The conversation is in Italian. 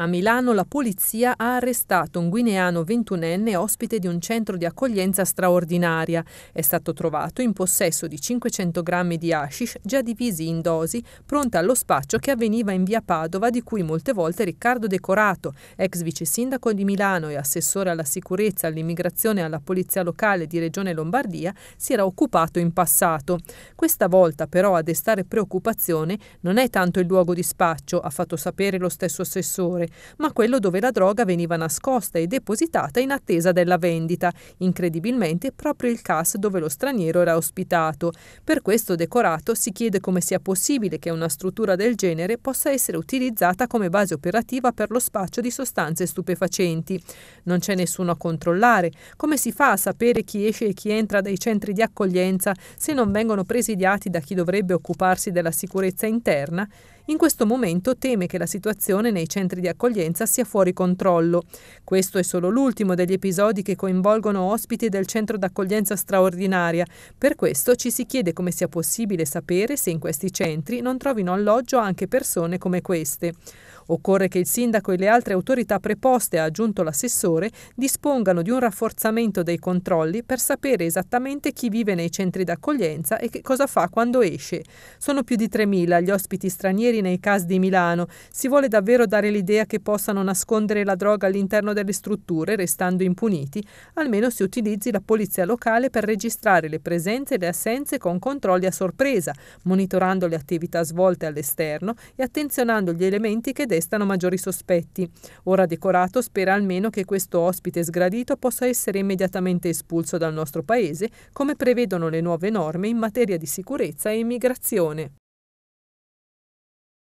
A Milano la polizia ha arrestato un guineano 21enne ospite di un centro di accoglienza straordinaria. È stato trovato in possesso di 500 grammi di hashish già divisi in dosi, pronta allo spaccio che avveniva in via Padova, di cui molte volte Riccardo Decorato, ex vice sindaco di Milano e assessore alla sicurezza, all'immigrazione e alla polizia locale di Regione Lombardia, si era occupato in passato. Questa volta però a destare preoccupazione non è tanto il luogo di spaccio, ha fatto sapere lo stesso assessore, ma quello dove la droga veniva nascosta e depositata in attesa della vendita, incredibilmente proprio il CAS dove lo straniero era ospitato. Per questo decorato si chiede come sia possibile che una struttura del genere possa essere utilizzata come base operativa per lo spaccio di sostanze stupefacenti. Non c'è nessuno a controllare. Come si fa a sapere chi esce e chi entra dai centri di accoglienza se non vengono presidiati da chi dovrebbe occuparsi della sicurezza interna? In questo momento teme che la situazione nei centri di accoglienza sia fuori controllo. Questo è solo l'ultimo degli episodi che coinvolgono ospiti del centro d'accoglienza straordinaria. Per questo ci si chiede come sia possibile sapere se in questi centri non trovino alloggio anche persone come queste. Occorre che il sindaco e le altre autorità preposte, ha aggiunto l'assessore, dispongano di un rafforzamento dei controlli per sapere esattamente chi vive nei centri d'accoglienza e che cosa fa quando esce. Sono più di 3.000 gli ospiti stranieri nei CAS di Milano. Si vuole davvero dare l'idea l'idea che possano nascondere la droga all'interno delle strutture, restando impuniti, almeno si utilizzi la polizia locale per registrare le presenze e le assenze con controlli a sorpresa, monitorando le attività svolte all'esterno e attenzionando gli elementi che destano maggiori sospetti. Ora Decorato spera almeno che questo ospite sgradito possa essere immediatamente espulso dal nostro paese, come prevedono le nuove norme in materia di sicurezza e immigrazione.